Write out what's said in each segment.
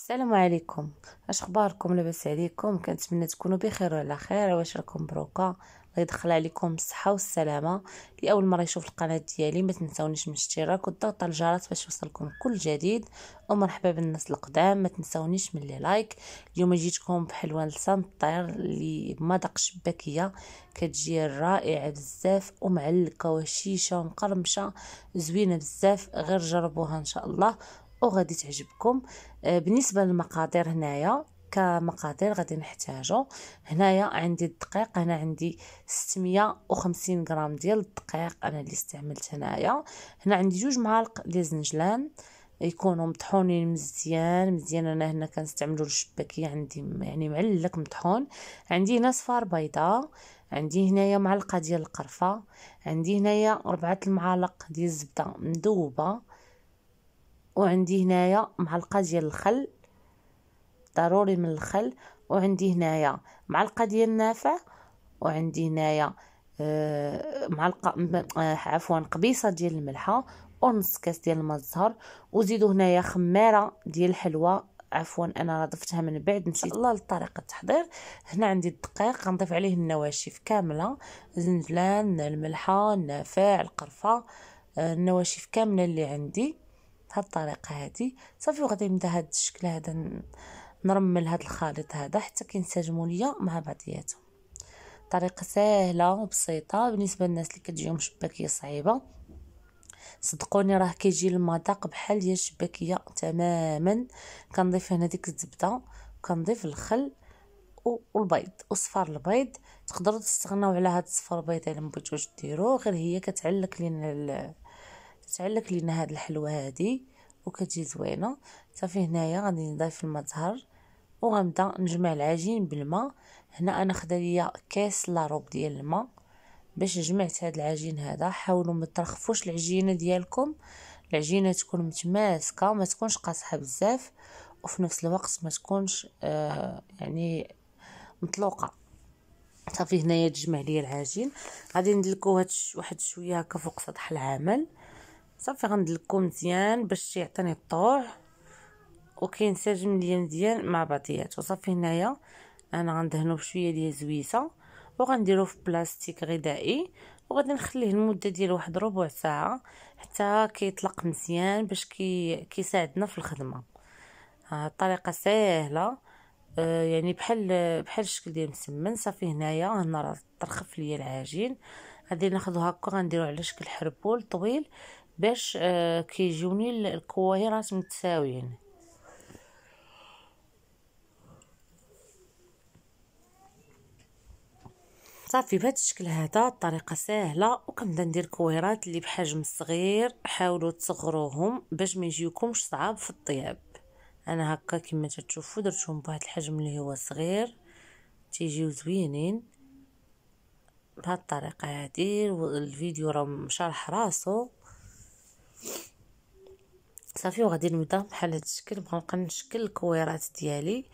السلام عليكم اش اخباركم لاباس عليكم كنتمنى تكونوا بخير وعلى خير واش راكم مبروكه الله يدخل عليكم بالصحه والسلامه لاول مره يشوف القناه ديالي ما تنساونيش من الاشتراك والضغط على الجرس باش يوصلكم كل جديد ومرحبا بالناس القدام ما تنساونيش من لي لايك اليوم جيتكم بحلوان لسان الطير اللي بمذاق شباكيه كتجي رائعه بزاف ومعلقه وشيشه ومقرمشه زوينه بزاف غير جربوها ان شاء الله وغادي تعجبكم آه، بالنسبه للمقادير هنايا كمقادير غادي نحتاجو هنايا عندي الدقيق انا عندي 650 غرام ديال الدقيق انا اللي استعملت هنايا هنا عندي جوج معالق ديال الزنجلان يكونوا مطحونين مزيان مزيان انا هنا كنستعملوا الشباكيه عندي يعني معلك مطحون عندي هنا صفار بيضاء عندي هنايا معلقه ديال القرفه عندي هنايا ربعه المعالق ديال الزبده مذوبه وعندي هنايا معلقه ديال الخل ضروري من الخل وعندي هنايا معلقه ديال النافع وعندي هنايا آه، معلقه آه، عفوا قبيصه ديال الملحه ونص كاس ديال الماء الزهر وزيدوا هنايا خماره ديال الحلوى عفوا انا ضفتها من بعد نسيت الله لطريقه التحضير هنا عندي الدقيق غنضيف عليه النواشف كامله الزنجلان الملحه النافع القرفه آه، النواشف كامله اللي عندي بهاد الطريقه هادي صافي وغادي نبدا هاد الشكل هذا نرمل هاد الخليط هذا حتى كينسجموا ليا مع بعضياتهم طريقه سهله وبسيطه بالنسبه للناس اللي كتجيهم شباكيه صعيبه صدقوني راه كيجي المذاق بحال ديال الشباكيه تماما كنضيف هنا ديك الزبده وكنضيف الخل والبيض وصفار البيض تقدروا تستغناو على هاد الصفار البيض الا ما بغيتوش ديروه غير هي كتعلق لينا تعلك لينا هاد الحلوه هادي وكتجي زوينه صافي هنايا غادي نضيف زهر وغنبدا نجمع العجين بالماء هنا انا خدا ليا كاس لاروب ديال الماء باش جمعت هاد العجين هذا حاولوا ما ترخفوش العجينه ديالكم العجينه تكون متماسكه ما تكونش قاصحه بزاف وفي نفس الوقت ما تكونش آه يعني مطلوقه صافي هنايا تجمع ليا العجين غادي ندلكو هاد واحد شويه هكا فوق سطح العمل صافي غندلكو مزيان باش يعطيني الطوع وكينسجم ليا مزيان مع بعضياتو صافي هنايا انا غندهنو بشويه ديال الزويسه وغنديرو في بلاستيك غذائي وغادي نخليه المده ديال واحد ربع ساعه حتى كيطلق مزيان باش كي كيساعدنا في الخدمه آه، الطريقه سهله آه يعني بحال بحال الشكل ديال المسمن صافي هنايا هنا راه ترخف ليا العجين غادي ناخذو هكا غنديرو على شكل حربول طويل باش آه، كيجيوني الكويرات متساويين صافي بهذا الشكل هذا الطريقه سهله وكنبدا ندير كويرات اللي بحجم صغير حاولوا تصغروهم باش ما يجيكمش صعاب في الطياب انا هكا كما تشوفوا درتهم بواحد الحجم اللي هو صغير تيجيو زوينين بهذه الطريقه هذه الفيديو راه مشرح راسو صافي وغادي نبدا بحال هاد الشكل بغا نبقى نشكل الكويرات ديالي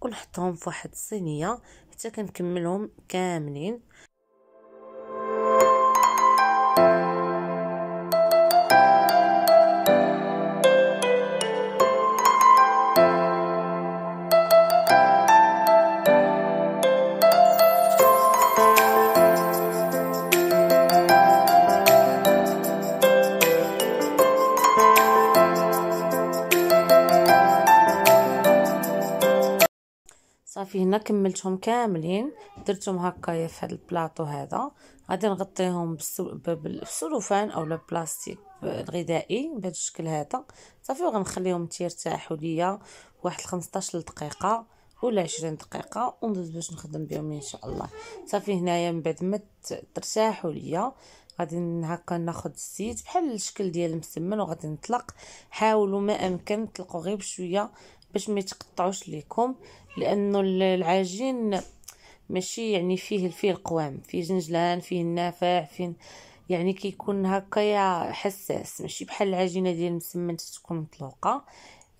ونحطهم فواحد الصينيه حتى كنكملهم كاملين صافي هنا كملتهم كاملين درتهم هكايا في هذا البلاطو هذا غادي نغطيهم بالسلوفان او البلاستيك الغذائي بهذا الشكل هذا صافي وغنخليهم تيرتاحوا ليا واحد 15 دقيقه ولا 20 دقيقه وندوز باش نخدم بهم ان شاء الله صافي هنايا من بعد ما ترتاحوا ليا غادي هكا ناخذ الزيت بحال الشكل ديال المسمن وغادي نطلق حاولوا ما امكن تطلقوا غير بشويه باش ما يتقطعوش ليكم لانه العجين ماشي يعني فيه فيه القوام فيه زنجلان فيه النافع فيه يعني كيكون يا حساس ماشي بحال العجينه ديال المسمن تكون مطلوقه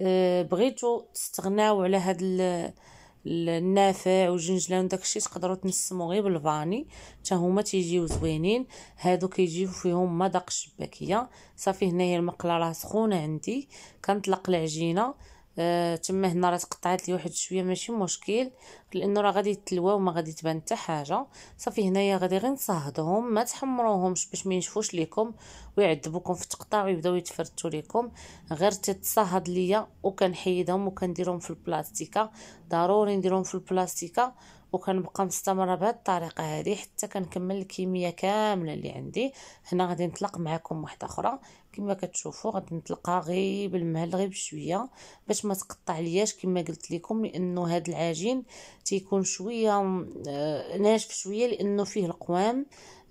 أه بغيتو تستغناو على هاد النافع والجنجلان داكشي تقدروا تنسمو غير بالفاني حتى هما تيجيو زوينين هادو كيجيو فيهم مذاق الشباكيه صافي هنايا المقله راه سخونه عندي كنطلق العجينه آه تما هنا راه تقطعات لي واحد شويه ماشي مشكل لانه راه غادي يتلواو ما غادي تبان حتى حاجه صافي هنايا غادي غير نصهدهم ما تحمروهمش باش ما ينشفوش ليكم ويعذبوكم في التقطاع ويبداو يتفرتوا ليكم غير تتصهد ليا وكنحيدهم وكنديرهم في البلاستيكه ضروري نديرهم في البلاستيكه وكنبقى مستمره بهذه الطريقه هذه حتى كنكمل الكميه كامله اللي عندي هنا غادي نطلق معكم واحده اخرى كما كتشوفوا غادي نطلقها غير بالمهل غير بشويه باش ما تقطع لياش كما قلت لكم لانه هذا العجين تيكون شويه آه، ناشف شويه لانه فيه القوام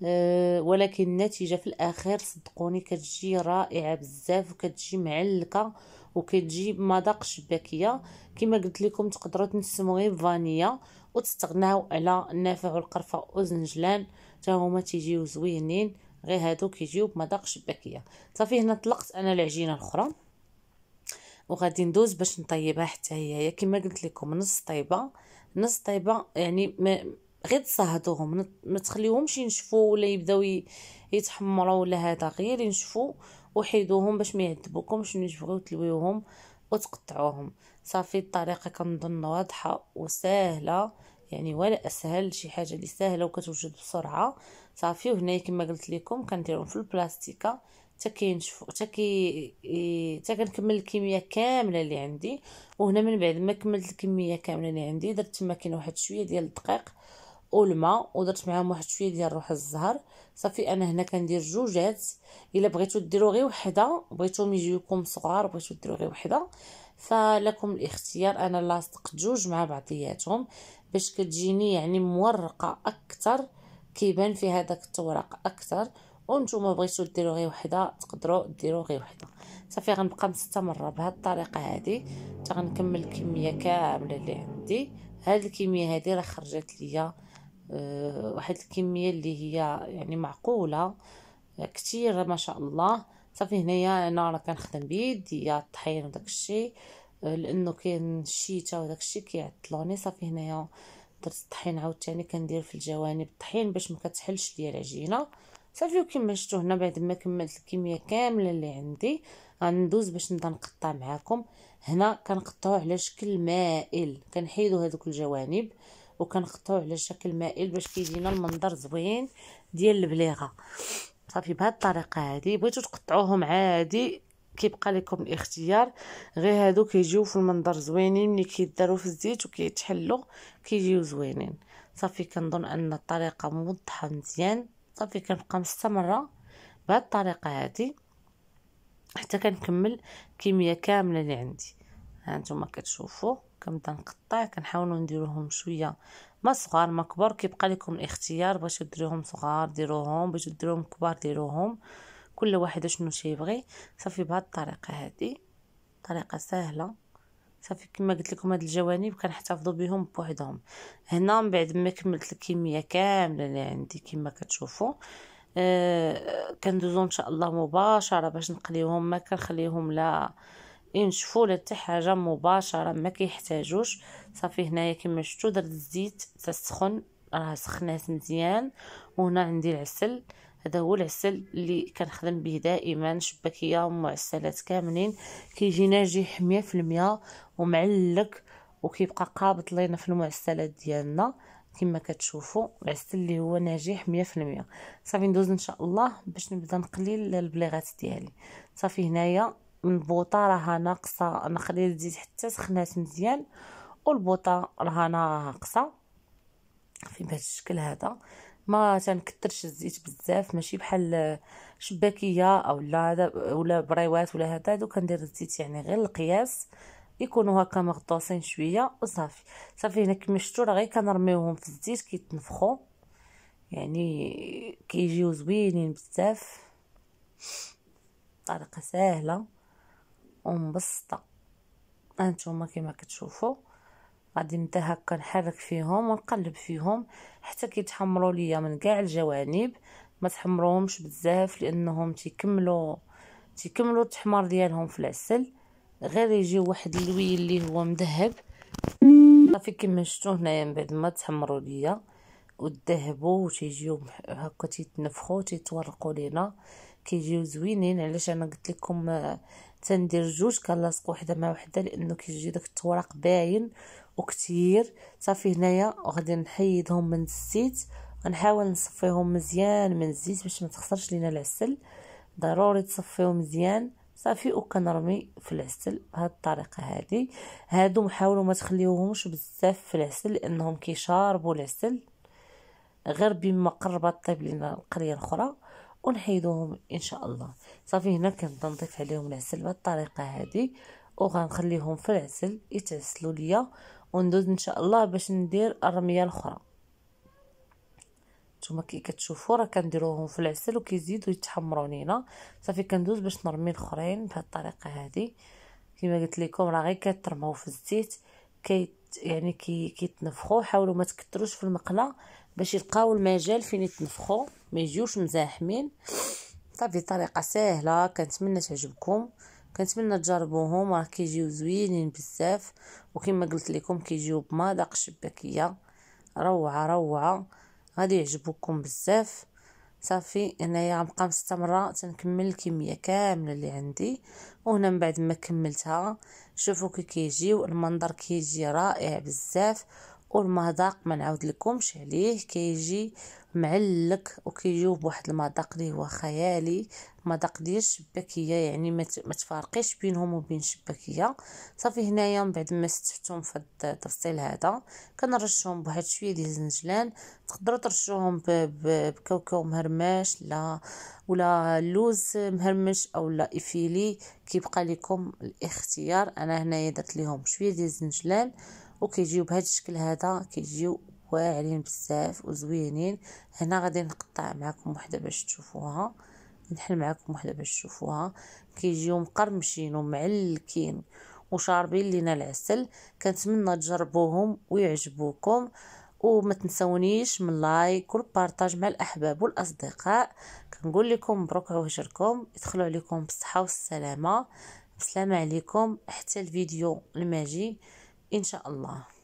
آه، ولكن النتيجه في الاخير صدقوني كتجي رائعه بزاف وكتجي معلكه وكتجي بمذاق شباكيه كما قلت لكم تقدروا تنسموا غير بفانيا وتستغناو على النافع والقرفه والزنجلان حتى هما تيجيو زوينين غير هادو كيجيو بمذاق شباكيه صافي هنا طلقت انا العجينه الاخرى وغادي ندوز باش نطيبها حتى هي كما قلت لكم نص طيبه نص طيبه يعني ما غير تصهدوهم ما تخليهمش ينشفوا ولا يبداو يتحمروا ولا هذا غير ينشفوا وحيدوهم باش ما يعذبوكمش ملي تبغيو تلويوهم وتقطعوهم صافي الطريقه كنظن واضحه وسهله يعني ولا اسهل شي حاجه اللي سهله وكتوجد بسرعه صافي وهنايا كما قلت لكم كنديرهم في البلاستيكه حتى كينشفوا حتى كي حتى كنكمل الكميه كامله اللي عندي وهنا من بعد ما كملت الكميه كامله اللي عندي درت تما كاين واحد شويه ديال الدقيق والماء ودرت معاهم واحد شويه ديال روح الزهر صافي انا هنا كندير جوجات الا بغيتو ديروا غير وحده بغيتوهم يجيوكم صغار بغيتو ديروا غير وحده فلكم الاختيار انا لاصقت جوج مع بعضياتهم باش كتجيني يعني مورقه اكثر كيبان فيها داك التوراق اكثر وانتم بغيتو ديروا غير وحده تقدروا ديروا غير وحده صافي غنبقى مستمره بهاد الطريقه هادي حتى غنكمل الكميه كامله اللي عندي هاد الكميه هادي راه خرجت ليا آه، واحد الكميه اللي هي يعني معقوله كثير ما شاء الله صافي هنايا انا راه كنخدم بيديا الطحين وداك الشيء آه، لانه كاين الشتاء وداك الشيء كيعطلوني صافي هنايا درت الطحين عاوتاني كندير في الجوانب الطحين باش ما كتحلش ليا العجينه صافي وكما شفتوا هنا بعد ما كملت الكميه كامله اللي عندي غندوز باش نبدا نقطع معاكم هنا كنقطعو على شكل مائل كنحيدو هذوك الجوانب وكنقطعو على شكل مائل باش كيجينا المنظر زوين ديال البليغه صافي بهاد الطريقه هادي بغيتو تقطعوهم عادي كيبقى لكم الاختيار غير هادو كيجيو في المنظر زوينين ملي كيداروا في الزيت وكيتحلوا كيجيو زوينين صافي كنظن ان الطريقه موضحه مزيان صافي كنبقى مستمره بهاد الطريقه هادي حتى كنكمل الكميه كامله اللي عندي ها كتشوفو كتشوفوا كنبدا نقطع كنحاولوا نديروهم شويه ما صغار ما كبار كيبقى لكم الاختيار باش ديروهم صغار ديروهم باش ديروهم كبار ديروهم كل واحد شنو تيبغي صافي بهاد الطريقه هادي طريقه سهله صافي كما قلت لكم هاد الجوانب كنحتفظوا بهم بوحدهم هنا من بعد ما كملت الكميه كامله اللي عندي كما كتشوفوا آه كندوزو ان شاء الله مباشره باش نقليهم ما كنخليهم لا ينشفوا ولا حتى حاجه مباشره ما كيحتاجوش صافي هنايا كما شفتوا درت الزيت تسخن راه سخنات مزيان وهنا عندي العسل هذا هو العسل اللي كنخدم به دائما شباكيه ومعسلات كاملين كيجي ناجح 100% في ومعلق وكيبقى قابط لينا في المعسلات ديالنا كما كتشوفوا العسل اللي هو ناجح 100% صافي ندوز ان شاء الله باش نبدا نقلي البليغات ديالي صافي هنايا البوطه راها ناقصه انا خليت الزيت حتى سخنات مزيان والبوطه راها ناقصه في بهذا الشكل هذا ما تنكثرش الزيت بزاف ماشي بحال شباكيه او لا هذا ولا بريوات ولا هذا دو كندير الزيت يعني غير القياس يكونوا هكا مغطوسين شويه وصافي صافي هنا كما شفتوا راه غير كنرميوهم في الزيت كيتنفخوا يعني كيجيو زوينين بزاف طريقه سهله ومبسطه هانتوما كما كتشوفوا غادي نبدا هكا نحرك فيهم ونقلب فيهم حتى كيتحمروا ليا من كاع الجوانب ما تحمروهمش بزاف لانهم تيكملوا تيكملوا التحمار ديالهم في العسل غير يجي واحد اللوي اللي هو مذهب صافي كما شفتوا هنايا من بعد ما تحمروا ليا وتذهبوا وتيجيو هكا تيتنفخوا تيتورقوا لينا كيجيو زوينين علاش انا قلت لكم تندير جوج كنلاصق وحده مع وحده لانه كيجي داك التوراق باين وكثير صافي هنايا غادي نحيدهم من الزيت غنحاول نصفيهم مزيان من الزيت باش ما تخسرش لينا العسل ضروري تصفيهم مزيان صافي وكنرمي في العسل بهذه الطريقه هذه هادو حاولوا ما تخليوهمش بزاف في العسل لانهم كيشاربوا العسل غير بما قربت طيب لينا القريه اخرى ونحيدوهم ان شاء الله صافي هنا كنضيف عليهم العسل بهذه الطريقه هذه وغنخليهم في العسل يتعسلوا ليا وندوز ان شاء الله باش ندير الرميه الاخرى نتوما كي كتشوفوا راه كنديروهم في العسل وكيزيدوا يتحمروا لينا صافي كندوز باش نرمي الاخرين بهذه الطريقه هذه كما قلت لكم راه غير كترماو في الزيت كي يعني كي كيتنفخوا حاولوا ما تكثروش في المقله باش يلقاو المجال فين يتنفخوا ما يجيوش مزاحمين صافي طريقه سهله كنتمنى تعجبكم كنتمنى تجربوهم راه كيجيو زوينين بزاف وكما قلت لكم كيجيو بمذاق الشباكيه روعه روعه غادي يعجبوكم بزاف صافي هنايا غنبقى مستمره تنكمل الكميه كامله اللي عندي وهنا من بعد ما كملتها شوفوا كي كيجيو المنظر كيجي رائع بزاف والمذاق ما نعاود لكمش عليه كيجي معلق وكيجيو بواحد المذاق اللي هو خيالي مذاق ديال الشباكيه يعني ما تفارقيش بينهم وبين الشباكيه صافي هنايا من بعد ما ستفتهم في هذا التفصيل هذا كنرشهم بواحد شويه ديال الزنجلان تقدروا ترشوهم بكاوكاو مهرمش لا ولا لوز مهرمش او لا افيلي كيبقى لكم الاختيار انا هنايا درت لهم شويه ديال الزنجلان وكيجيو بهذا الشكل هذا كيجيو واعرين بزاف وزوينين هنا غادي نقطع معكم وحده باش تشوفوها نحل معكم وحده باش تشوفوها كيجيو مقرمشين ومعلكين وشاربين لينا العسل كنتمنى تجربوهم ويعجبوكم وما تنسونيش من لايك والبارطاج مع الاحباب والاصدقاء كنقول لكم مبروك عواشركم يدخلوا عليكم بالصحه والسلامه بسلامه عليكم حتى الفيديو الماجي ان شاء الله